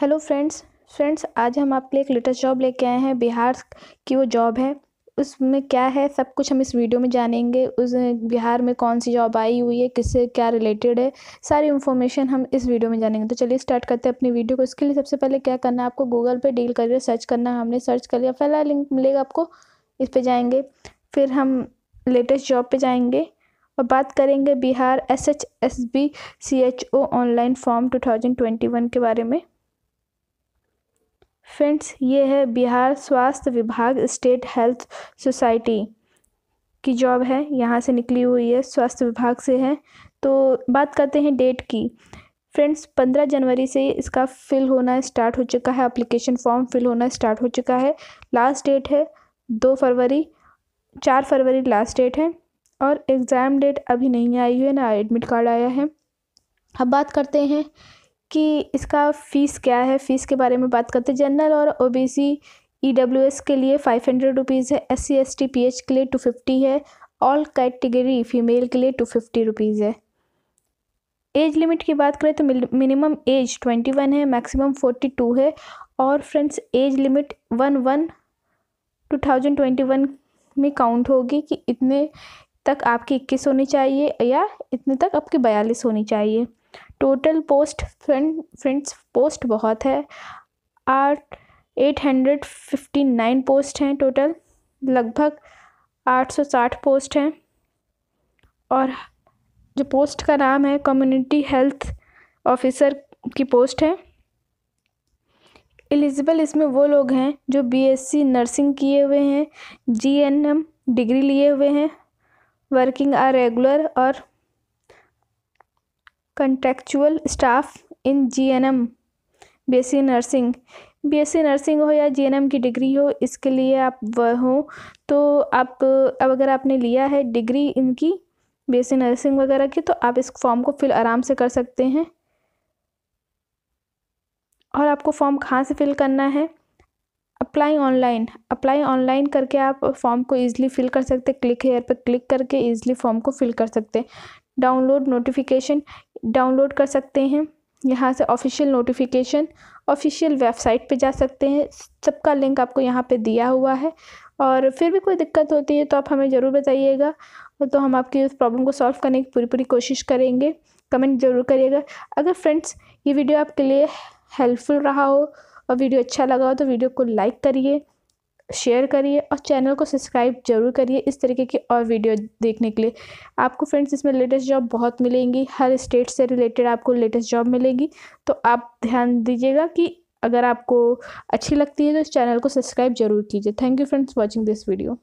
hello friends friends आज हम आपके लिए एक लेटेस्ट जॉब लेके आए हैं बिहार की वो जॉब है उसमें क्या है सब कुछ हम इस वीडियो में जानेंगे उस बिहार में कौन सी जॉब आई हुई है किससे क्या रिलेटेड है सारी इन्फॉर्मेशन हम इस वीडियो में जानेंगे तो चलिए स्टार्ट करते हैं अपनी वीडियो को इसके लिए सबसे पहले क्या करना है आपको गूगल पर डील करिए सर्च करना हमने सर्च कर लिया पहला लिंक मिलेगा आपको इस पर जाएंगे फिर हम लेटेस्ट जॉब पर जाएंगे और बात करेंगे Bihar S H S B C H O online form two thousand twenty one के बारे में फ्रेंड्स ये है बिहार स्वास्थ्य विभाग स्टेट हेल्थ सोसाइटी की जॉब है यहाँ से निकली हुई है स्वास्थ्य विभाग से है तो बात करते हैं डेट की फ्रेंड्स पंद्रह जनवरी से इसका फिल होना स्टार्ट हो चुका है अप्लीकेशन फॉर्म फिल होना स्टार्ट हो चुका है लास्ट डेट है दो फरवरी चार फरवरी लास्ट डेट है और एग्ज़ाम डेट अभी नहीं आई है ना एडमिट कार्ड आया है अब बात करते हैं कि इसका फ़ीस क्या है फ़ीस के बारे में बात करते हैं जनरल और डब्ल्यू एस e के लिए फाइव हंड्रेड रुपीज़ है S C S T P H के लिए टू फिफ्टी है ऑल कैटेगरी फीमेल के लिए टू फिफ्टी रुपीज़ है एज लिमिट की बात करें तो मिनिमम एज ट्वेंटी वन है मैक्सिमम फोर्टी टू है और friends age limit one one two thousand twenty one में काउंट होगी कि इतने तक आपकी इक्कीस होनी चाहिए या इतने तक आपकी बयालीस होनी चाहिए total post friend friends post बहुत है आठ eight hundred fifty nine post हैं टोटल लगभग आठ सौ साठ पोस्ट हैं और जो पोस्ट का नाम है कम्युनिटी हेल्थ ऑफिसर की पोस्ट है एलिजिबल इसमें वो लोग हैं जो बीएससी नर्सिंग किए हुए हैं जीएनएम डिग्री लिए हुए हैं वर्किंग आर रेगुलर और contractual staff in GNM BSc nursing BSc nursing हो या जीएनएम की डिग्री हो इसके लिए आप वह हो तो आप अब अगर आपने लिया है डिग्री इनकी बीएससी नर्सिंग e वगैरह की तो आप इस फॉर्म को फिल आराम से कर सकते हैं और आपको फॉर्म कहाँ से फिल करना है अप्लाई ऑनलाइन अप्लाई ऑनलाइन करके आप फॉर्म को ईज़िली फिल कर सकते क्लिक हेयर पर क्लिक करके ईज़िली फॉर्म को फिल कर सकते डाउनलोड नोटिफिकेशन डाउनलोड कर सकते हैं यहाँ से ऑफिशियल नोटिफिकेशन ऑफिशियल वेबसाइट पे जा सकते हैं सबका लिंक आपको यहाँ पे दिया हुआ है और फिर भी कोई दिक्कत होती है तो आप हमें ज़रूर बताइएगा तो हम आपकी उस प्रॉब्लम को सॉल्व करने की पूरी पूरी कोशिश करेंगे कमेंट ज़रूर करिएगा अगर फ्रेंड्स ये वीडियो आपके लिए हेल्पफुल रहा हो और वीडियो अच्छा लगा हो तो वीडियो को लाइक करिए शेयर करिए और चैनल को सब्सक्राइब जरूर करिए इस तरीके की और वीडियो देखने के लिए आपको फ्रेंड्स इसमें लेटेस्ट जॉब बहुत मिलेंगी हर स्टेट से रिलेटेड आपको लेटेस्ट जॉब मिलेगी तो आप ध्यान दीजिएगा कि अगर आपको अच्छी लगती है तो इस चैनल को सब्सक्राइब जरूर कीजिए thank you friends watching this video